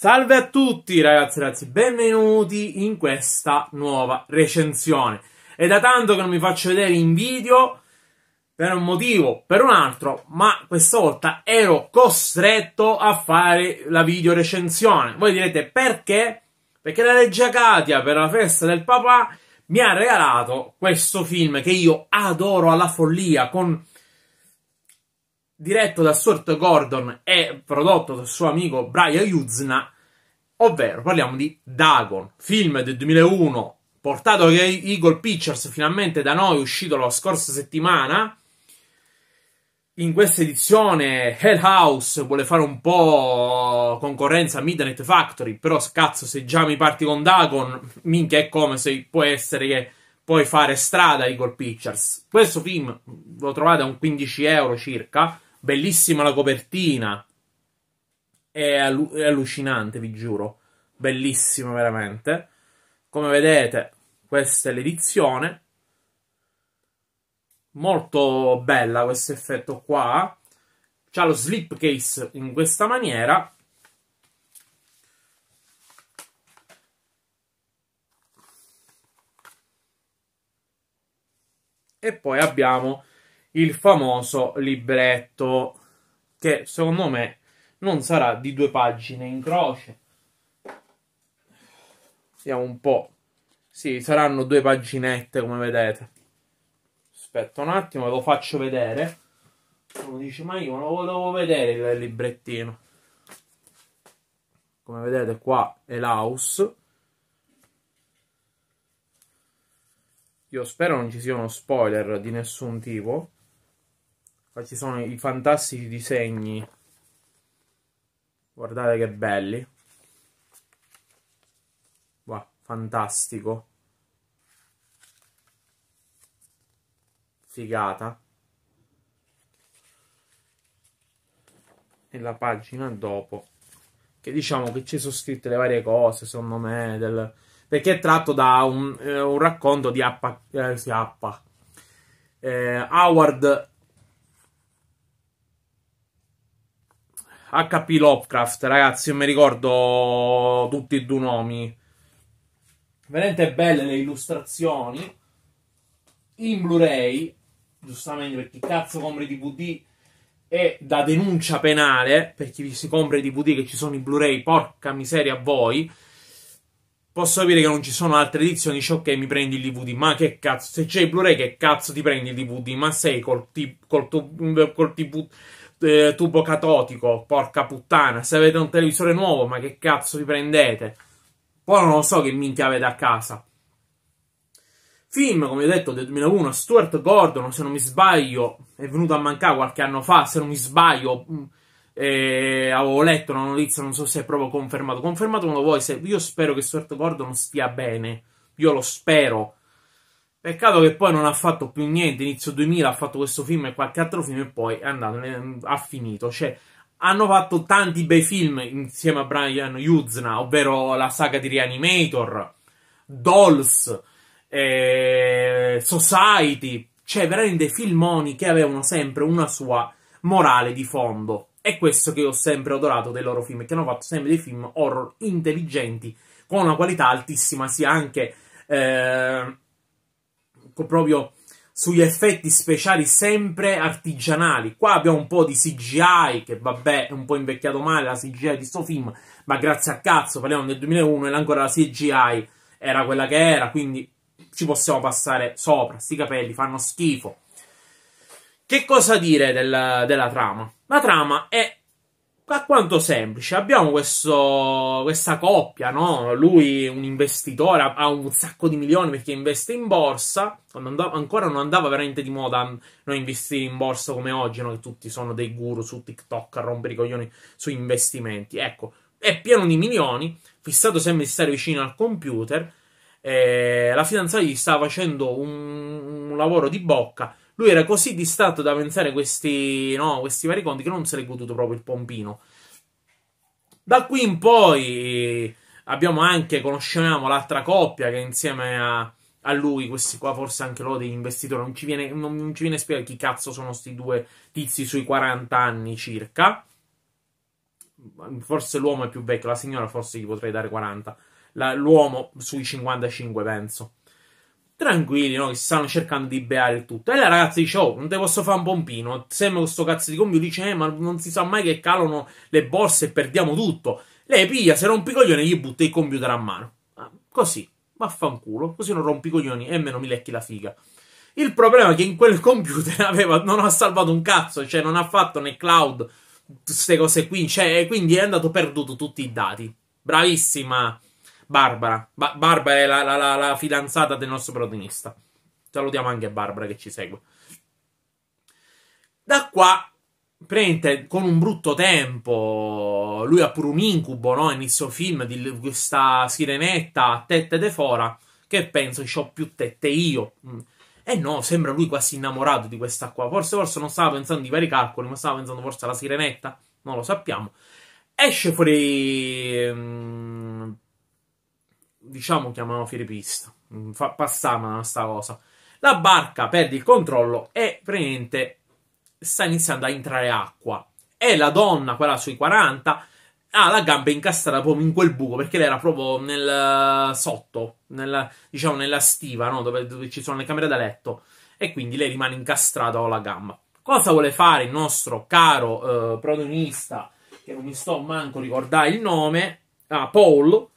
Salve a tutti ragazzi e ragazzi, benvenuti in questa nuova recensione. È da tanto che non mi faccio vedere in video per un motivo, per un altro, ma questa volta ero costretto a fare la video recensione. Voi direte perché? Perché la Reggia Katia per la festa del papà mi ha regalato questo film che io adoro alla follia con diretto da Sort Gordon e prodotto dal suo amico Brian Yuzna, ovvero parliamo di Dagon, film del 2001 portato da Eagle Pictures finalmente da noi, uscito la scorsa settimana. In questa edizione Hell House vuole fare un po' concorrenza a Midnight Factory, però cazzo se già mi parti con Dagon, minchia è come se può essere che puoi fare strada Eagle Pictures. Questo film lo trovate a un 15 euro circa, Bellissima la copertina. È, allu- è allucinante, vi giuro. Bellissima veramente. Come vedete, questa è l'edizione. Molto bella questo effetto qua. C'ha lo slipcase in questa maniera. e poi abbiamo il famoso libretto che secondo me non sarà di due pagine in croce. Vediamo un po'. Sì, saranno due paginette come vedete. Aspetta un attimo, ve lo faccio vedere. Uno dice, ma io non lo volevo vedere il librettino. Come vedete qua è l'aus. Io spero non ci siano spoiler di nessun tipo. Qua ci sono i fantastici disegni. Guardate che belli. Wow, fantastico. Figata. E la pagina dopo. Che diciamo che ci sono scritte le varie cose, secondo me, del... perché è tratto da un, eh, un racconto di Appa, eh, sì, Appa. Eh, Howard HP Lovecraft, ragazzi, non mi ricordo tutti i due nomi. Veramente belle le illustrazioni. In Blu-ray, giustamente perché cazzo compri DVD e da denuncia penale per chi si compra i DVD che ci sono in Blu-ray, porca miseria a voi. Posso dire che non ci sono altre edizioni, dice ok mi prendi il DVD, ma che cazzo, se c'è il Blu-ray che cazzo ti prendi il DVD, ma sei col, t- col, col TV eh, tubo catotico, porca puttana, se avete un televisore nuovo, ma che cazzo vi prendete? Poi non lo so che minchia avete a casa. Film, come ho detto, del 2001, Stuart Gordon, se non mi sbaglio, è venuto a mancare qualche anno fa, se non mi sbaglio, mm, eh, avevo letto una notizia, non so se è proprio confermato. Confermatemelo voi, se, io spero che Stuart Gordon stia bene, io lo spero, Peccato che poi non ha fatto più niente. Inizio 2000 ha fatto questo film e qualche altro film e poi è andato, ha finito. Cioè, hanno fatto tanti bei film insieme a Brian Yuzna, ovvero la saga di Reanimator, Dolls, eh, Society. Cioè, veramente dei filmoni che avevano sempre una sua morale di fondo. È questo che io ho sempre adorato dei loro film, che hanno fatto sempre dei film horror intelligenti, con una qualità altissima, sia anche... Eh, Ecco, proprio sugli effetti speciali sempre artigianali. Qua abbiamo un po' di CGI, che vabbè è un po' invecchiato male la CGI di sto film, ma grazie a cazzo, parliamo del 2001 e ancora la CGI era quella che era, quindi ci possiamo passare sopra, sti capelli fanno schifo. Che cosa dire del, della trama? La trama è quanto semplice. Abbiamo questo, questa coppia, no? Lui un investitore, ha un sacco di milioni perché investe in borsa. andava, ancora non andava veramente di moda mm, non investire in borsa come oggi, no? Che tutti sono dei guru su TikTok a rompere i coglioni su investimenti. Ecco, è pieno di milioni, fissato sempre di stare vicino al computer. Eh, la fidanzata gli sta facendo un, un lavoro di bocca lui era così distratto da pensare questi, no, questi vari conti che non se l'è goduto proprio il pompino. Da qui in poi abbiamo anche, conosciamo l'altra coppia che insieme a, a lui, questi qua forse anche loro degli investitori, non ci viene, non, non ci viene a spiegare chi cazzo sono questi due tizi sui 40 anni circa. Forse l'uomo è più vecchio, la signora forse gli potrei dare 40. La, l'uomo sui 55 penso tranquilli, no? Che si stanno cercando di beare il tutto. E la ragazza dice, oh, non te posso fare un pompino. Sembra questo cazzo di computer. Dice, eh, ma non si sa mai che calano le borse e perdiamo tutto. Lei piglia, se rompi i coglioni, gli butta il computer a mano. Ah, così, vaffanculo. Così non rompi i coglioni e meno mi lecchi la figa. Il problema è che in quel computer aveva, non ha salvato un cazzo, cioè non ha fatto né cloud, queste cose qui, cioè, quindi è andato perduto tutti i dati. Bravissima Barbara. Ba- Barbara è la, la, la, la, fidanzata del nostro protagonista. Salutiamo anche Barbara che ci segue. Da qua, prende con un brutto tempo, lui ha pure un incubo, no? Inizio film di questa sirenetta a tette de fora, che penso ho più tette io. Mm. E eh no, sembra lui quasi innamorato di questa qua. Forse, forse non stava pensando di vari calcoli, ma stava pensando forse alla sirenetta. Non lo sappiamo. Esce fuori. Mh, mm, diciamo chiamano filippista, mm, fa passavano sta cosa. La barca perde il controllo e praticamente sta iniziando a entrare acqua. E la donna, quella sui 40, ha la gamba incastrata proprio in quel buco perché lei era proprio nel eh, sotto, nella, diciamo nella stiva, no? dove, dove, ci sono le camere da letto. E quindi lei rimane incastrata con la gamba. Cosa vuole fare il nostro caro eh, protagonista, che non mi sto manco a ricordare il nome, ah, Paul,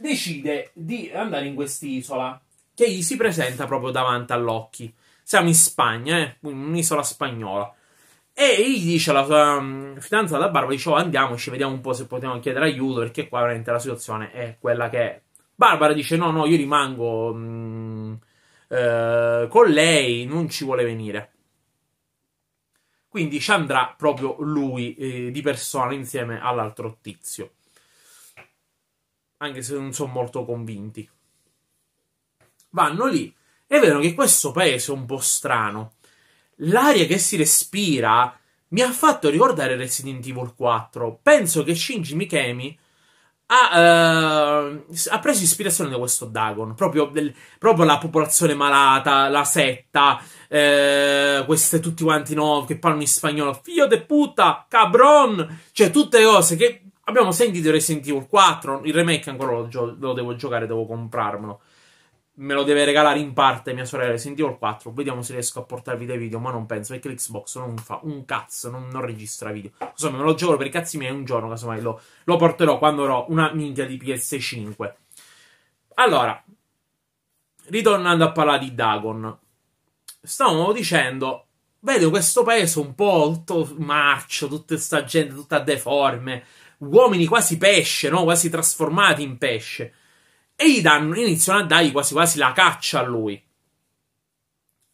decide di andare in quest'isola che gli si presenta proprio davanti all'occhio. Siamo in Spagna, eh? un'isola spagnola. E gli dice alla sua mm, fidanzata Barbara, dice oh, andiamoci, vediamo un po' se possiamo chiedere aiuto, perché qua veramente la situazione è quella che è. Barbara dice no, no, io rimango mh, mm, eh, con lei, non ci vuole venire. Quindi ci andrà proprio lui eh, di persona insieme all'altro tizio anche se non sono molto convinti. Vanno lì e vedono che questo paese è un po' strano. L'aria che si respira mi ha fatto ricordare Resident Evil 4. Penso che Shinji Mikami ha, uh, ha preso ispirazione da questo Dagon. Proprio, del, proprio, la popolazione malata, la setta, eh, queste tutti quanti no, che parlano in spagnolo. Figlio de puta, cabron! Cioè, tutte cose che Abbiamo sentito Resident Evil 4, il remake ancora lo, gio- lo devo giocare, devo comprarmelo. Me lo deve regalare in parte mia sorella Resident Evil 4. Vediamo se riesco a portarvi dei video, ma non penso perché l'Xbox non fa un cazzo, non, non registra video. Insomma, me lo gioco per i cazzi miei un giorno, casomai lo, lo porterò quando avrò una minchia di PS5. Allora, ritornando a parlare di Dagon, Stavo dicendo vedo questo paese un po' tutto marcio, tutta sta gente tutta deforme, uomini quasi pesce, no? quasi trasformati in pesce. E gli danno, iniziano a dargli quasi quasi la caccia a lui.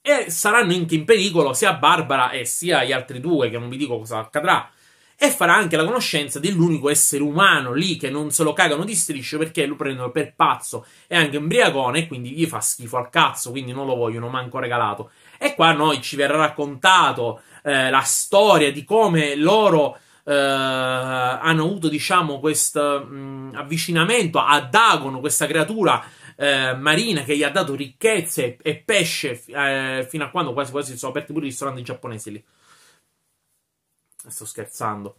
E saranno anche in pericolo sia Barbara e sia gli altri due, che non vi dico cosa accadrà. E farà anche la conoscenza dell'unico essere umano lì che non se lo cagano di striscio perché lo prendono per pazzo. È anche un embriagone e quindi gli fa schifo al cazzo, quindi non lo vogliono manco regalato. E qua noi ci verrà raccontato eh, la storia di come loro eh, hanno avuto, diciamo, questo mm, avvicinamento a Dagon, questa creatura eh, marina che gli ha dato ricchezze e pesce eh, fino a quando quasi quasi sono aperti pure i ristoranti giapponesi lì. Sto scherzando.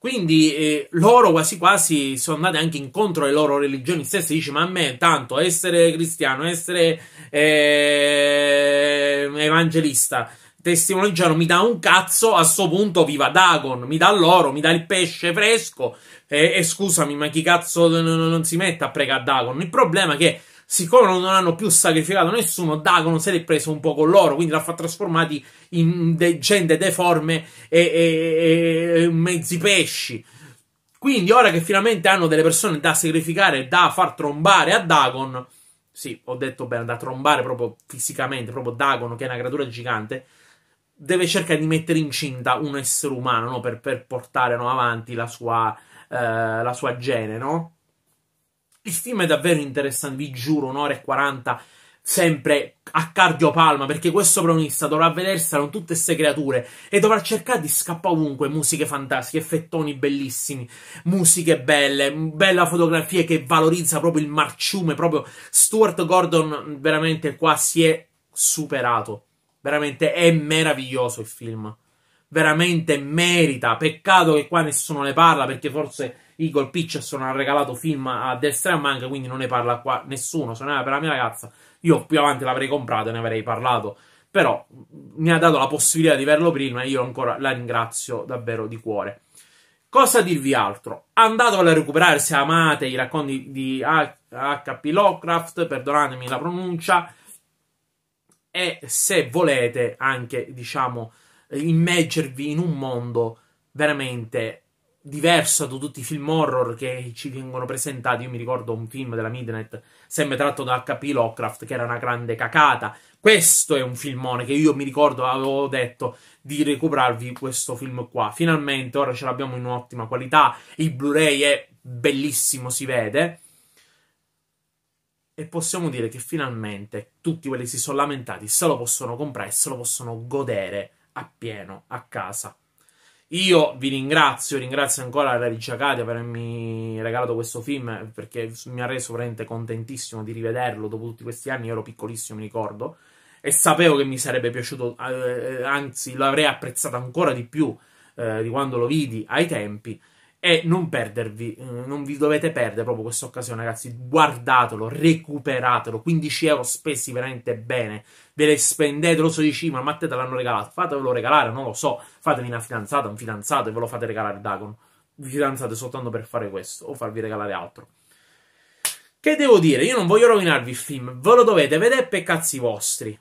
Quindi eh, loro quasi quasi sono andate anche incontro alle loro religioni stesse. Dice: ma a me tanto essere cristiano, essere eh, evangelista, testimoniano, mi dà un cazzo. A sto punto viva Dagon, mi dà l'oro, mi dà il pesce fresco. E, eh, e scusami, ma chi cazzo non, non si mette a pregare Dagon? Il problema è che siccome non hanno più sacrificato nessuno, Dagon se l'è preso un po' con loro, quindi l'ha fatto trasformati in de- gente deforme e, e, e mezzi pesci. Quindi ora che finalmente hanno delle persone da sacrificare, da far trombare a Dagon, sì, ho detto bene, da trombare proprio fisicamente, proprio Dagon, che è una creatura gigante, deve cercare di mettere incinta un essere umano, no? per, per, portare no, avanti la sua, eh, la sua gene, no? Il film è davvero interessante, vi giuro, un'ora e quaranta sempre a cardiopalma perché questo protagonista dovrà vederselo tutte queste creature e dovrà cercare di scappare ovunque musiche fantastiche, effettoni bellissimi, musiche belle, bella fotografia che valorizza proprio il marciume, proprio Stuart Gordon veramente qua si è superato. Veramente è meraviglioso il film. Veramente merita. Peccato che qua nessuno ne parla perché forse Eagle Pictures non ha regalato film a destra e manca, quindi non ne parla qua nessuno. Se non era per la mia ragazza, io più avanti l'avrei comprato e ne avrei parlato. Però mm, mi ha dato la possibilità di averlo prima e io ancora la ringrazio davvero di cuore. Cosa dirvi altro? Andatevela a recuperare se amate i racconti di H.P. Lovecraft, perdonatemi la pronuncia, e se volete anche, diciamo, immergervi in un mondo veramente diverso da tutti i film horror che ci vengono presentati. Io mi ricordo un film della Midnight, sempre tratto da HP Lovecraft, che era una grande cacata. Questo è un filmone che io mi ricordo, avevo detto di recuperarvi questo film qua. Finalmente ora ce l'abbiamo in ottima qualità. Il Blu-ray è bellissimo, si vede. E possiamo dire che finalmente tutti quelli che si sono lamentati se lo possono comprare e se lo possono godere appieno a casa. Io vi ringrazio, ringrazio ancora la Ricercadia per avermi regalato questo film perché mi ha reso veramente contentissimo di rivederlo dopo tutti questi anni. Io ero piccolissimo, mi ricordo, e sapevo che mi sarebbe piaciuto, eh, eh anzi, l'avrei apprezzato ancora di più eh, di quando lo vidi ai tempi. E non perdervi, eh, non vi dovete perdere proprio questa occasione, ragazzi. Guardatelo, recuperatelo. 15 euro spesi veramente bene. Ve le spendete, lo so di cima, ma te te l'hanno regalato. Fatevelo regalare, non lo so. Fatevi una fidanzata, un fidanzato e ve lo fate regalare Dagon. Vi fidanzate soltanto per fare questo o farvi regalare altro. Che devo dire? Io non voglio rovinarvi il film. Ve lo dovete vedere per cazzi vostri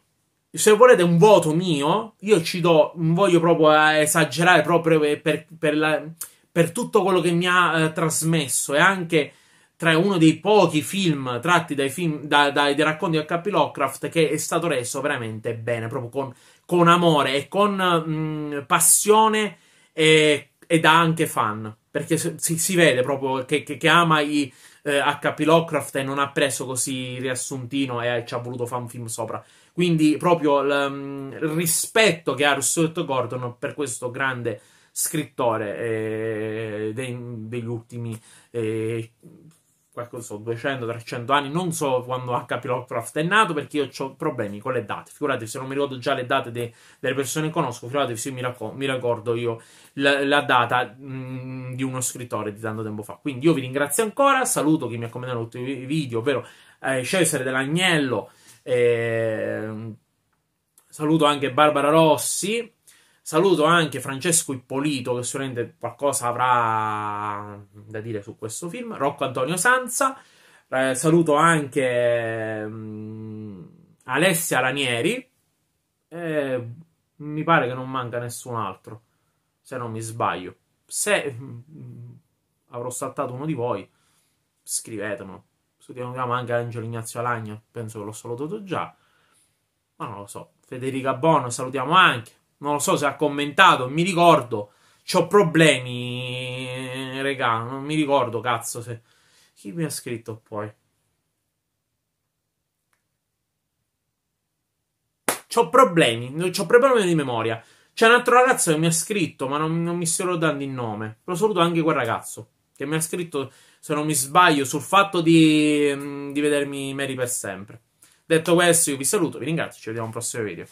se volete un voto mio, io ci do, non voglio proprio eh, esagerare proprio per, per, la, per tutto quello che mi ha eh, trasmesso e anche tra uno dei pochi film tratti dai, film, da, dai, dai racconti di H.P. Lovecraft che è stato reso veramente bene, proprio con, con amore e con mh, mm, passione e, e, da anche fan, perché si, si vede proprio che, che, che ama i, eh, H.P. Lovecraft e non ha preso così riassuntino e ci ha voluto fare un film sopra. Quindi proprio mm, il, rispetto che ha Russetto Gordon per questo grande scrittore eh, dei, degli ultimi eh, qualcosa, 200-300 anni, non so quando H.P. Lovecraft è nato perché io ho problemi con le date, figuratevi se non mi ricordo già le date de, delle persone che conosco, figuratevi se mi, racco- mi ricordo io la, la data mh, mm, di uno scrittore di tanto tempo fa. Quindi io vi ringrazio ancora, saluto chi mi ha commentato tutti i video, ovvero eh, Cesare dell'Agnello, eh, saluto anche Barbara Rossi, Saluto anche Francesco Ippolito, che sicuramente qualcosa avrà da dire su questo film. Rocco Antonio Sanza. Eh, saluto anche mh, mm, Alessia Ranieri. E mi pare che non manca nessun altro, se non mi sbaglio. Se mh, mm, avrò saltato uno di voi, scrivetemelo. Scriviamo anche Angelo Ignazio Alagna, penso che l'ho salutato già. Ma non lo so. Federica Bono, salutiamo anche. Non lo so se ha commentato, mi ricordo. C'ho problemi, regà, non mi ricordo, cazzo, se... Chi mi ha scritto poi? C'ho problemi, c'ho problemi di memoria. C'è un altro ragazzo che mi ha scritto, ma non, non mi sto dando il nome. Lo saluto anche quel ragazzo, che mi ha scritto, se non mi sbaglio, sul fatto di, mm, di vedermi Mary per sempre. Detto questo, io vi saluto, vi ringrazio, ci vediamo al prossimo video.